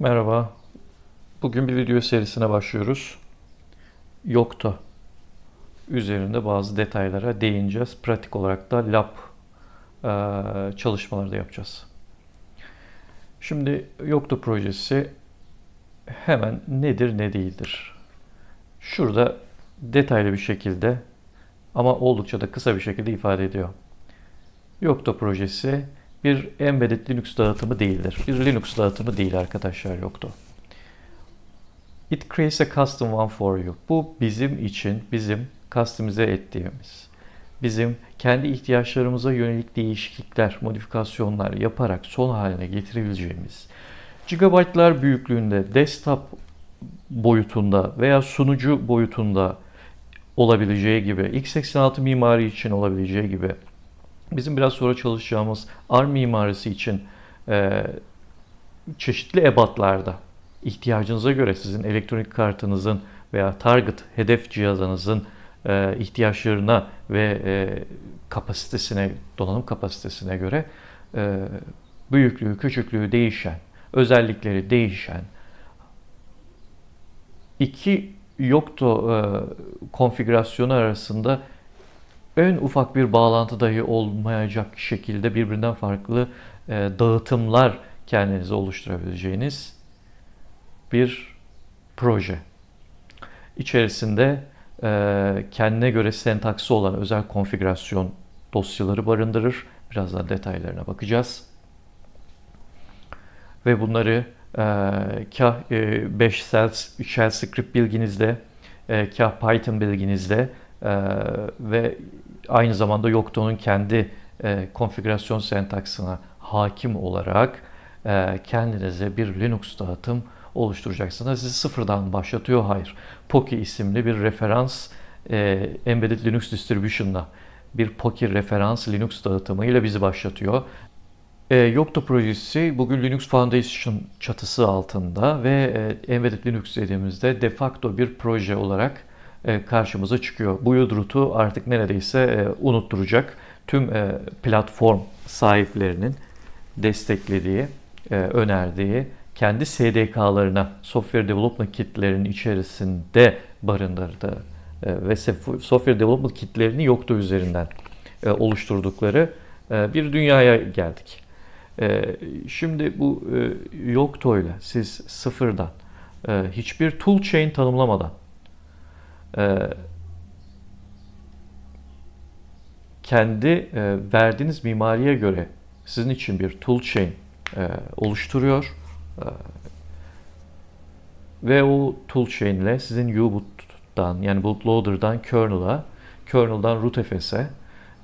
Merhaba. Bugün bir video serisine başlıyoruz. Yokta üzerinde bazı detaylara değineceğiz. Pratik olarak da lab e, çalışmaları da yapacağız. Şimdi Yokta projesi hemen nedir ne değildir. Şurada detaylı bir şekilde ama oldukça da kısa bir şekilde ifade ediyor. Yokta projesi bir embedded Linux dağıtımı değildir. Bir Linux dağıtımı değil arkadaşlar yoktu. It creates a custom one for you. Bu bizim için, bizim customize ettiğimiz, bizim kendi ihtiyaçlarımıza yönelik değişiklikler, modifikasyonlar yaparak son haline getirebileceğimiz gigabaytlar büyüklüğünde desktop boyutunda veya sunucu boyutunda olabileceği gibi x86 mimari için olabileceği gibi bizim biraz sonra çalışacağımız ar mimarisi için e, çeşitli ebatlarda ihtiyacınıza göre sizin elektronik kartınızın veya target hedef cihazınızın e, ihtiyaçlarına ve e, kapasitesine, donanım kapasitesine göre e, büyüklüğü, küçüklüğü değişen, özellikleri değişen iki yoktu e, konfigürasyonu arasında en ufak bir bağlantı dahi olmayacak şekilde birbirinden farklı e, dağıtımlar kendinize oluşturabileceğiniz bir proje. İçerisinde e, kendine göre sentaksi olan özel konfigürasyon dosyaları barındırır. Birazdan detaylarına bakacağız. Ve bunları e, kah 5 e, shell script bilginizle, e, kah Python bilginizle ee, ve aynı zamanda Yocto'nun kendi e, konfigürasyon sentaksına hakim olarak e, kendinize bir Linux dağıtım oluşturacaksınız. Sizi sıfırdan başlatıyor. Hayır. Poki isimli bir referans e, Embedded Linux Distribution'la bir Poki referans Linux dağıtımıyla bizi başlatıyor. E, Yocto projesi bugün Linux Foundation çatısı altında ve e, Embedded Linux dediğimizde de facto bir proje olarak e, karşımıza çıkıyor. Bu Yudrut'u artık neredeyse e, unutturacak tüm e, platform sahiplerinin desteklediği, önerdiği, kendi SDK'larına, Software Development Kit'lerin içerisinde barındırdığı ve Software Development Kit'lerini yoktu üzerinden oluşturdukları bir dünyaya geldik. Şimdi bu Yokto siz sıfırdan hiçbir tool chain tanımlamadan e, kendi e, verdiğiniz mimariye göre sizin için bir toolchain e, oluşturuyor. E, ve o toolchain ile sizin U-Boot'tan yani bootloader'dan kernel'a, kernel'dan rootfs'e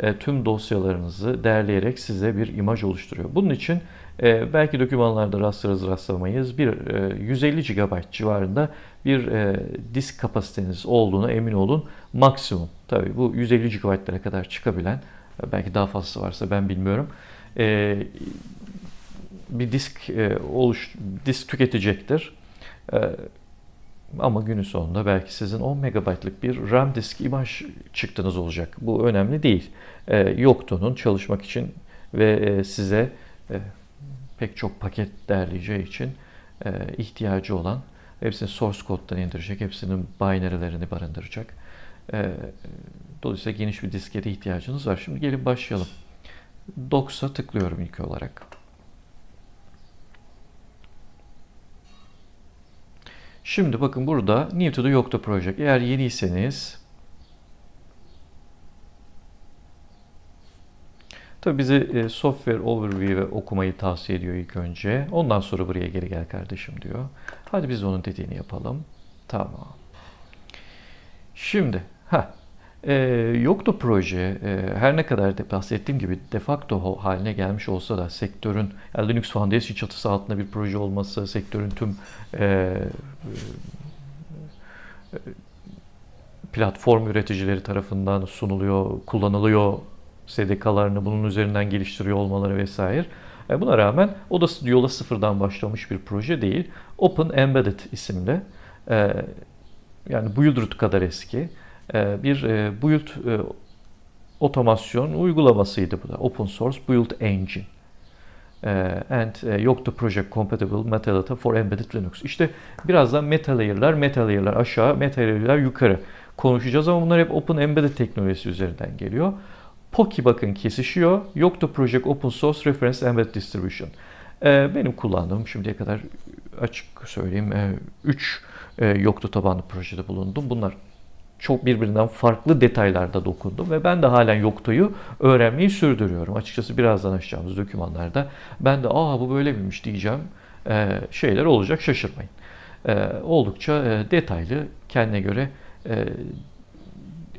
e, tüm dosyalarınızı derleyerek size bir imaj oluşturuyor. Bunun için e, belki dokümanlarda rastlarız rastlamayız. Bir e, 150 GB civarında bir e, disk kapasiteniz olduğuna emin olun. Maksimum. Tabi bu 150 GB'lara kadar çıkabilen e, belki daha fazlası varsa ben bilmiyorum. E, bir disk e, oluş disk tüketecektir. E, ama günün sonunda belki sizin 10 megabaytlık bir RAM disk imaj çıktınız olacak. Bu önemli değil. E, yoktunun çalışmak için ve e, size e, pek çok paket derleyeceği için e, ihtiyacı olan hepsini source koddan indirecek, hepsinin binary'lerini barındıracak. E, dolayısıyla geniş bir diskete ihtiyacınız var. Şimdi gelin başlayalım. Docs'a tıklıyorum ilk olarak. Şimdi bakın burada New yoktu the Project. Eğer yeniyseniz Tabi bize e, software overview ve okumayı tavsiye ediyor ilk önce. Ondan sonra buraya geri gel kardeşim diyor. Hadi biz onun dediğini yapalım. Tamam. Şimdi ha e, yoktu proje. E, her ne kadar de bahsettiğim gibi de facto haline gelmiş olsa da sektörün yani Linux Foundation çatısı altında bir proje olması, sektörün tüm e, e, e platform üreticileri tarafından sunuluyor, kullanılıyor SDK'larını bunun üzerinden geliştiriyor olmaları vesaire. E, buna rağmen o da yola sıfırdan başlamış bir proje değil. Open Embedded isimli e, yani Buildroot kadar eski e, bir Build otomasyon uygulamasıydı bu da. Open Source Build Engine and yok project compatible metadata for embedded Linux. İşte birazdan meta layer'lar, meta layer'lar aşağı, meta layer'lar yukarı konuşacağız ama bunlar hep open embedded teknolojisi üzerinden geliyor. Poki bakın kesişiyor. Yoktu Project Open Source Reference Embed Distribution. Ee, benim kullandığım şimdiye kadar açık söyleyeyim 3 e, e tabanlı projede bulundum. Bunlar çok birbirinden farklı detaylarda dokundum ve ben de halen Yoktu'yu öğrenmeyi sürdürüyorum. Açıkçası birazdan açacağımız dokümanlarda ben de aa bu böyle miymiş diyeceğim ee, şeyler olacak şaşırmayın. Ee, oldukça e, detaylı kendine göre e,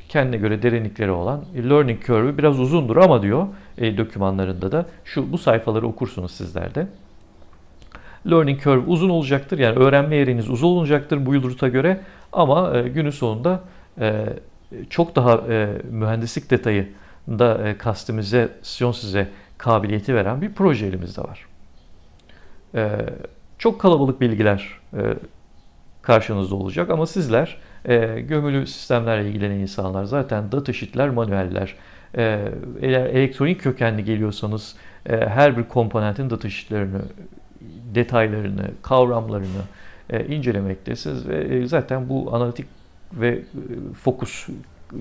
kendine göre derinlikleri olan e, learning curve biraz uzundur ama diyor e, dokümanlarında da şu bu sayfaları okursunuz sizler de. Learning curve uzun olacaktır. Yani öğrenme yeriniz uzun olacaktır bu yılduruta göre ama e, günün sonunda e, çok daha e, mühendislik detayı da e, kastimizasyon size kabiliyeti veren bir proje elimizde var. E, çok kalabalık bilgiler e, karşınızda olacak ama sizler e, gömülü sistemlerle ilgilenen insanlar zaten datasheet'ler, manueller. E, eğer elektronik kökenli geliyorsanız e, her bir komponentin datasheet'lerini, detaylarını, kavramlarını e, incelemektesiniz ve e, zaten bu analitik ve e, fokus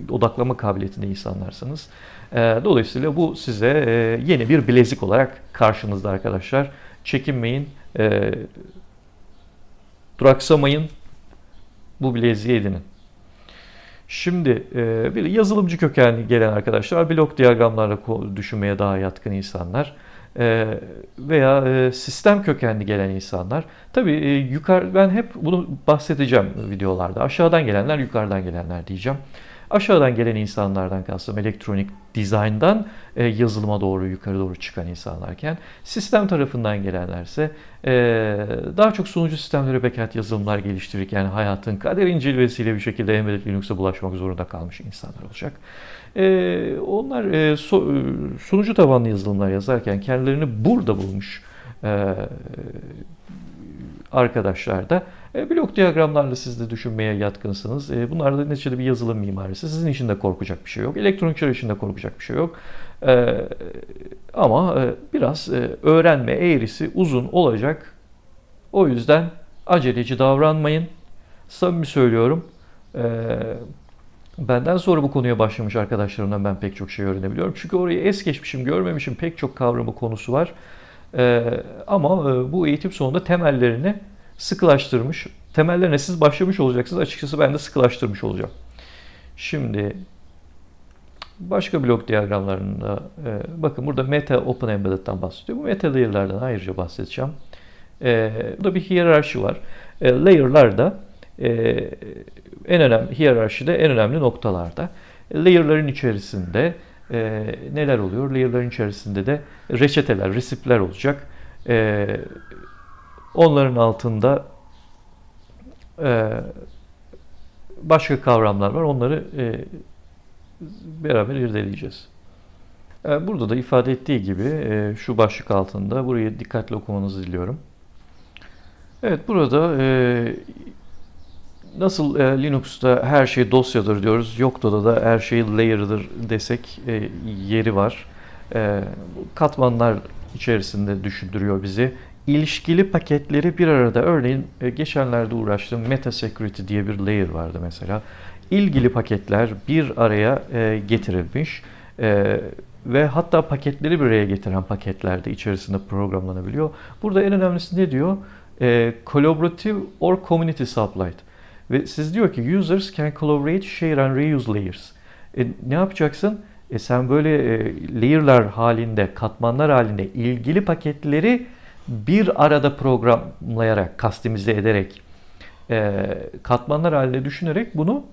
odaklama kabiliyetinde insanlarsınız. Ee, dolayısıyla bu size e, yeni bir bilezik olarak karşınızda arkadaşlar. Çekinmeyin, e, duraksamayın, bu bileziği edinin. Şimdi e, bir yazılımcı kökenli gelen arkadaşlar blok diyagramlarla düşünmeye daha yatkın insanlar e, veya e, sistem kökenli gelen insanlar. Tabii yukarı ben hep bunu bahsedeceğim videolarda. Aşağıdan gelenler, yukarıdan gelenler diyeceğim. Aşağıdan gelen insanlardan kastım elektronik dizayndan e, yazılıma doğru yukarı doğru çıkan insanlarken sistem tarafından gelenlerse e, daha çok sunucu sistemleri bekat yazılımlar geliştirirken hayatın kaderin cilvesiyle bir şekilde embedded Linux'a bulaşmak zorunda kalmış insanlar olacak. E, onlar e, so, e, sunucu tabanlı yazılımlar yazarken kendilerini burada bulmuş e, arkadaşlar da. E, blok diyagramlarla siz de düşünmeye yatkınsınız. E, bunlar da neticede bir yazılım mimarisi. Sizin için de korkacak bir şey yok. Elektronikçiler için de korkacak bir şey yok. E, ama e, biraz öğrenme eğrisi uzun olacak. O yüzden aceleci davranmayın. Samimi söylüyorum. benden sonra bu konuya başlamış arkadaşlarımdan ben pek çok şey öğrenebiliyorum. Çünkü orayı es geçmişim, görmemişim pek çok kavramı konusu var. Ee, ama e, bu eğitim sonunda temellerini sıkılaştırmış. Temellerine siz başlamış olacaksınız. Açıkçası ben de sıkılaştırmış olacağım. Şimdi başka blok diyagramlarında e, bakın burada meta open embedded'den bahsediyor. Bu meta layer'lardan ayrıca bahsedeceğim. E, burada bir hiyerarşi var. Layer'larda en önemli hiyerarşide en önemli noktalarda layer'ların içerisinde e, neler oluyor? Layer'ların içerisinde de reçeteler, resipler olacak. E, onların altında e, başka kavramlar var. Onları e, beraber irdeleyeceğiz. E, burada da ifade ettiği gibi e, şu başlık altında burayı dikkatli okumanızı diliyorum. Evet burada e, nasıl e, Linux'ta her şey dosyadır diyoruz, Yocto'da da her şey layer'dır desek e, yeri var. E, katmanlar içerisinde düşündürüyor bizi. İlişkili paketleri bir arada, örneğin e, geçenlerde uğraştığım Meta Security diye bir layer vardı mesela. İlgili paketler bir araya e, getirilmiş e, ve hatta paketleri bir araya getiren paketler de içerisinde programlanabiliyor. Burada en önemlisi ne diyor? e, collaborative or community sublight. Ve siz diyor ki users can collaborate, share and reuse layers. E, ne yapacaksın? E, sen böyle e, layer'lar halinde, katmanlar halinde ilgili paketleri bir arada programlayarak, kastimize ederek, e, katmanlar halinde düşünerek bunu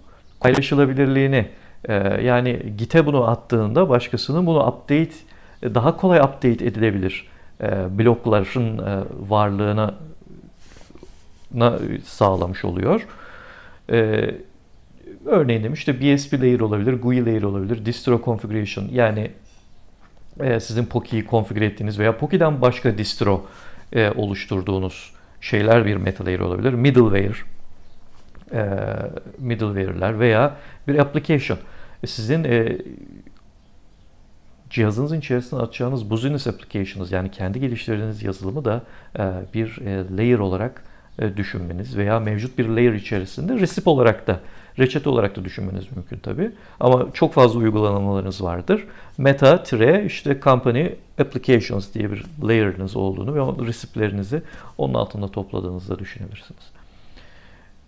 paylaşılabilirliğini e, yani Git'e bunu attığında başkasının bunu update e, daha kolay update edilebilir e, blokların e, varlığına sağlamış oluyor. Ee, örneğin işte BSP layer olabilir, GUI layer olabilir, distro configuration yani e, sizin Poki'yi konfigür ettiğiniz veya Poki'den başka distro e, oluşturduğunuz şeyler bir meta layer olabilir. Middleware, e, middleware'ler veya bir application. E, sizin e, cihazınızın içerisine atacağınız business applications yani kendi geliştirdiğiniz yazılımı da e, bir e, layer olarak e, düşünmeniz veya mevcut bir layer içerisinde resip olarak da reçete olarak da düşünmeniz mümkün tabi. Ama çok fazla uygulamalarınız vardır. Meta tire işte company applications diye bir layer'ınız olduğunu ve o resiplerinizi onun altında topladığınızda düşünebilirsiniz.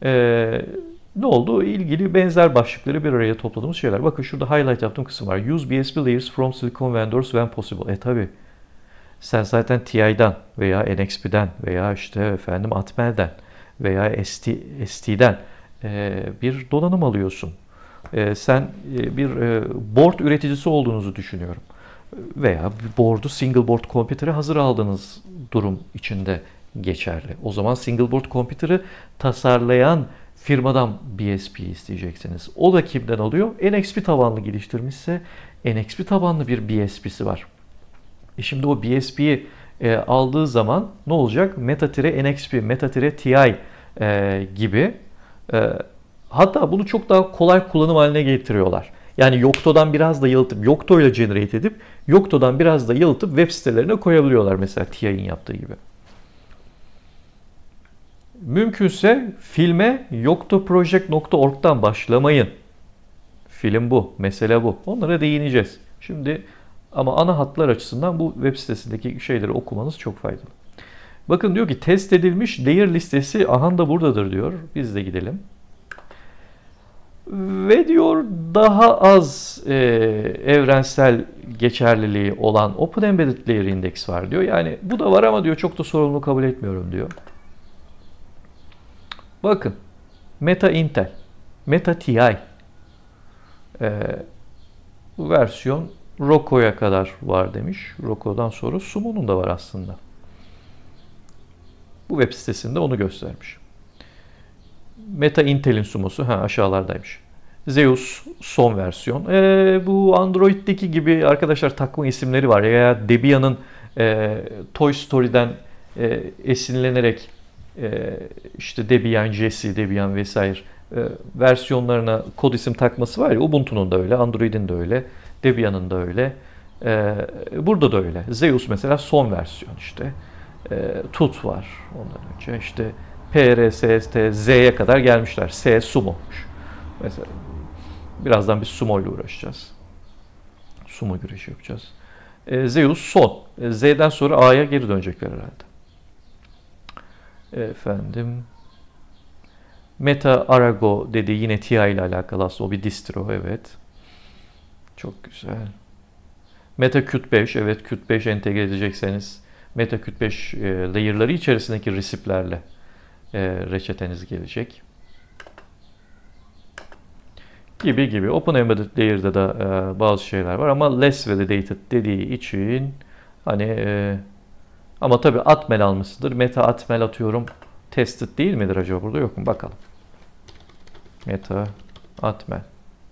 Ee, ne oldu? İlgili benzer başlıkları bir araya topladığımız şeyler. Bakın şurada highlight yaptığım kısım var. Use BSP layers from silicon vendors when possible. E tabi sen zaten TI'den veya NXP'den veya işte efendim Atmel'den veya ST, ST'den e, bir donanım alıyorsun. E, sen e, bir e, board üreticisi olduğunuzu düşünüyorum. Veya bir board'u single board computer'ı hazır aldığınız durum içinde geçerli. O zaman single board computer'ı tasarlayan firmadan BSP isteyeceksiniz. O da kimden alıyor? NXP tabanlı geliştirmişse NXP tabanlı bir BSP'si var. E şimdi o BSP'yi e, aldığı zaman ne olacak? Meta-tire NXP, meta TI e, gibi. E, hatta bunu çok daha kolay kullanım haline getiriyorlar. Yani Yokto'dan biraz da yalıtıp, Yokto ile generate edip, Yokto'dan biraz da yalıtıp web sitelerine koyabiliyorlar mesela TI'nin yaptığı gibi. Mümkünse filme yoktoproject.org'dan başlamayın. Film bu, mesele bu. Onlara değineceğiz. Şimdi ama ana hatlar açısından bu web sitesindeki şeyleri okumanız çok faydalı. Bakın diyor ki test edilmiş layer listesi ahan da buradadır diyor. Biz de gidelim. Ve diyor daha az e, evrensel geçerliliği olan Open Embedded Layer Index var diyor. Yani bu da var ama diyor çok da sorumlu kabul etmiyorum diyor. Bakın Meta Intel, Meta TI e, bu versiyon Rokoya kadar var demiş. Rokodan sonra Sumo'nun da var aslında. Bu web sitesinde onu göstermiş. Meta Intel'in sumosu ha aşağılardaymış. Zeus son versiyon. E, bu Android'deki gibi arkadaşlar takma isimleri var. Ya Debian'ın e, Toy Story'den e, esinlenerek e, işte Debian, Jessie, Debian vesaire e, versiyonlarına kod isim takması var ya Ubuntu'nun da öyle, Android'in de öyle. Debian'ın da öyle. Ee, burada da öyle. Zeus mesela son versiyon işte. Ee, Tut var ondan önce. İşte PR, SST, Z'ye kadar gelmişler. S sumo. Mesela birazdan bir sumo ile uğraşacağız. Sumo güreşi yapacağız. Ee, Zeus son. Z'den sonra A'ya geri dönecekler herhalde. Efendim. Meta Arago dedi yine TI ile alakalı aslında o bir distro evet. Çok güzel. MetaQt 5, evet Qt 5 entegre edecekseniz MetaQt 5 e, layer'ları içerisindeki resiplerle e, reçeteniz gelecek. Gibi gibi. Open Embedded Layer'da da e, bazı şeyler var ama less validated dediği için hani e, ama tabi atmel almışsıdır. Meta atmel atıyorum. Tested değil midir acaba burada yok mu? Bakalım. Meta atmel.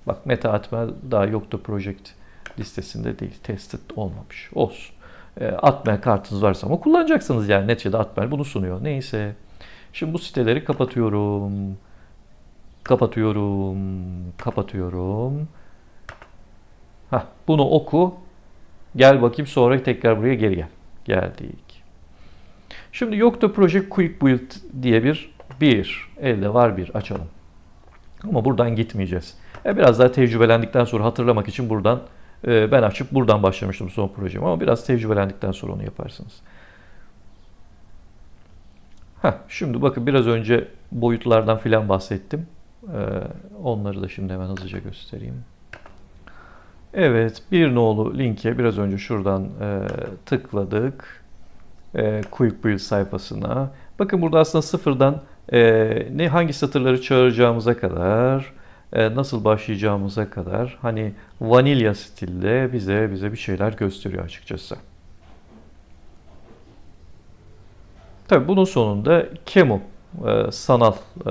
Bak meta Atmel daha yoktu project listesinde değil. Tested olmamış. Olsun. E, ee, Atmer kartınız varsa ama kullanacaksınız yani neticede Atmel bunu sunuyor. Neyse. Şimdi bu siteleri kapatıyorum. Kapatıyorum. Kapatıyorum. Heh, bunu oku. Gel bakayım sonra tekrar buraya geri gel. Geldik. Şimdi yoktu Project Quick Build diye bir bir elde var bir açalım. Ama buradan gitmeyeceğiz. E, biraz daha tecrübelendikten sonra hatırlamak için buradan e, ben açıp buradan başlamıştım son projemi ama biraz tecrübelendikten sonra onu yaparsınız. Heh, şimdi bakın biraz önce boyutlardan filan bahsettim. E, onları da şimdi hemen hızlıca göstereyim. Evet, bir nolu linke biraz önce şuradan e, tıkladık. E, Quick Build sayfasına. Bakın burada aslında sıfırdan e, ne hangi satırları çağıracağımıza kadar ee, nasıl başlayacağımıza kadar hani vanilya stilde bize bize bir şeyler gösteriyor açıkçası. Tabii bunun sonunda Kemu e, sanal e,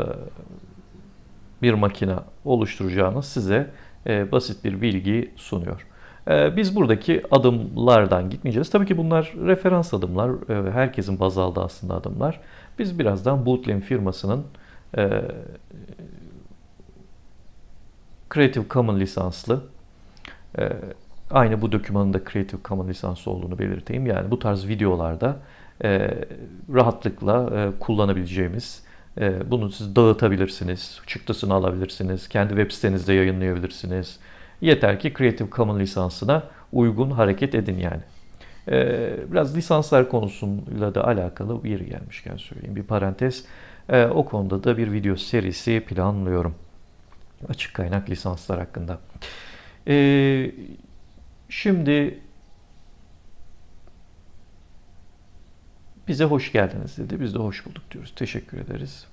bir makine oluşturacağını size e, basit bir bilgi sunuyor. Biz buradaki adımlardan gitmeyeceğiz. Tabii ki bunlar referans adımlar. Herkesin baz aldığı aslında adımlar. Biz birazdan Bootlin firmasının Creative Commons lisanslı. E, aynı bu dokümanın da Creative Commons lisanslı olduğunu belirteyim. Yani bu tarz videolarda e, rahatlıkla e, kullanabileceğimiz, e, bunu siz dağıtabilirsiniz, çıktısını alabilirsiniz, kendi web sitenizde yayınlayabilirsiniz. Yeter ki Creative Commons lisansına uygun hareket edin yani. E, biraz lisanslar konusuyla da alakalı bir yeri gelmişken söyleyeyim bir parantez. E, o konuda da bir video serisi planlıyorum açık kaynak lisanslar hakkında. Ee, şimdi bize hoş geldiniz dedi. Biz de hoş bulduk diyoruz. Teşekkür ederiz.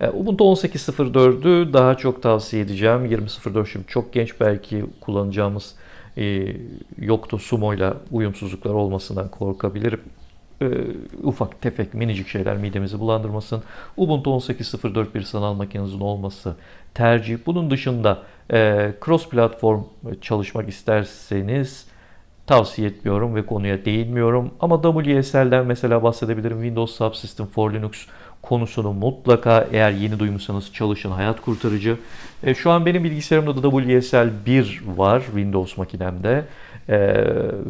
Ee, Ubuntu 18.04'ü daha çok tavsiye edeceğim. 20.04 şimdi çok genç belki kullanacağımız e, yoktu. Sumo ile uyumsuzluklar olmasından korkabilirim e, ufak tefek minicik şeyler midemizi bulandırmasın. Ubuntu 18.04.1 sanal makinenizin olması tercih. Bunun dışında e, cross platform çalışmak isterseniz tavsiye etmiyorum ve konuya değinmiyorum. Ama WSL'den mesela bahsedebilirim. Windows Subsystem for Linux konusunu mutlaka eğer yeni duymuşsanız çalışın. Hayat kurtarıcı. E, şu an benim bilgisayarımda da WSL 1 var Windows makinemde. E,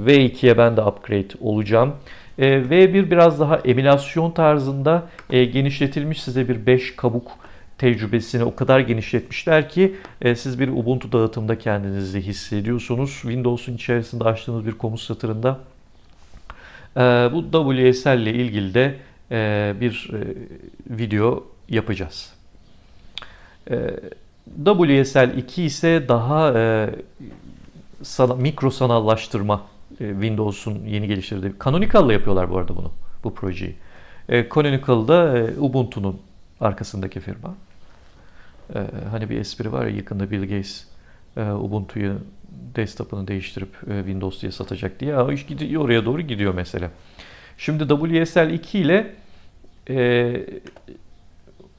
V2'ye ben de upgrade olacağım. Ee, V1 biraz daha emülasyon tarzında e, genişletilmiş size bir 5 kabuk tecrübesini o kadar genişletmişler ki e, siz bir Ubuntu dağıtımda kendinizi hissediyorsunuz. Windows'un içerisinde açtığınız bir komut satırında e, bu WSL ile ilgili de bir video yapacağız. WSL 2 ise daha sana, mikro sanallaştırma e, Windows'un yeni geliştirdiği. Canonical'la yapıyorlar bu arada bunu. Bu projeyi. E, da e, Ubuntu'nun arkasındaki firma. E, hani bir espri var ya yakında Bill Gates e, Ubuntu'yu desktop'ını değiştirip e, Windows diye satacak diye. Ama iş gidiyor, oraya doğru gidiyor mesela. Şimdi WSL 2 ile e,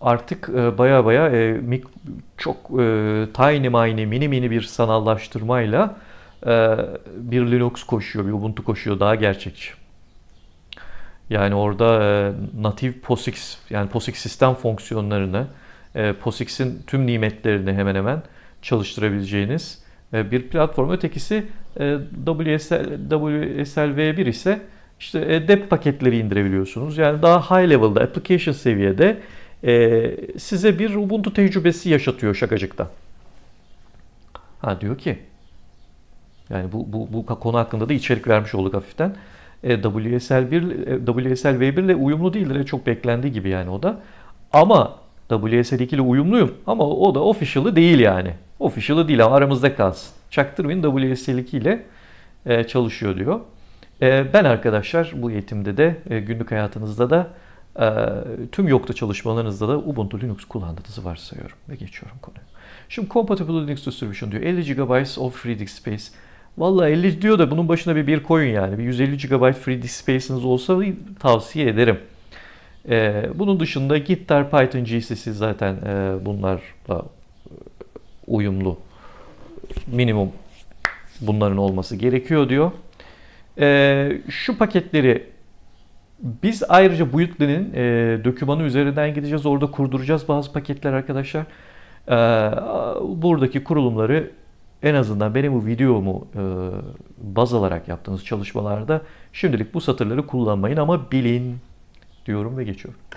artık e, baya baya e, çok e, tiny mini mini bir sanallaştırmayla ee, bir Linux koşuyor, bir Ubuntu koşuyor daha gerçekçi. Yani orada e, natif POSIX yani POSIX sistem fonksiyonlarını e, POSIX'in tüm nimetlerini hemen hemen çalıştırabileceğiniz e, bir platform. Ötekisi WSL, WSLv1 ise işte dep paketleri indirebiliyorsunuz. Yani daha high level'da application seviyede size bir Ubuntu tecrübesi yaşatıyor şakacıkta. Ha diyor ki yani bu, bu, bu konu hakkında da içerik vermiş olduk hafiften. E, WSL1, e, WSL-V1 ile uyumlu değildir. E, çok beklendiği gibi yani o da. Ama WSL2 ile uyumluyum ama o da official'ı değil yani. Official'ı değil ama aramızda kalsın. Çaktırmayın WSL2 ile e, çalışıyor diyor. E, ben arkadaşlar bu eğitimde de e, günlük hayatınızda da e, tüm yokta çalışmalarınızda da Ubuntu Linux kullandığınızı varsayıyorum ve geçiyorum konuyu. Şimdi Compatible Linux Distribution diyor. 50 GB of free disk space. Valla 50 diyor da bunun başına bir bir koyun yani. Bir 150 GB free disk space'iniz olsa tavsiye ederim. Ee, bunun dışında Gitter, Python, GCC zaten e, bunlarla e, uyumlu. Minimum bunların olması gerekiyor diyor. Ee, şu paketleri biz ayrıca Buitli'nin e, dokümanı üzerinden gideceğiz. Orada kurduracağız bazı paketler arkadaşlar. Ee, buradaki kurulumları en azından benim bu videomu e, baz alarak yaptığınız çalışmalarda şimdilik bu satırları kullanmayın ama bilin diyorum ve geçiyorum.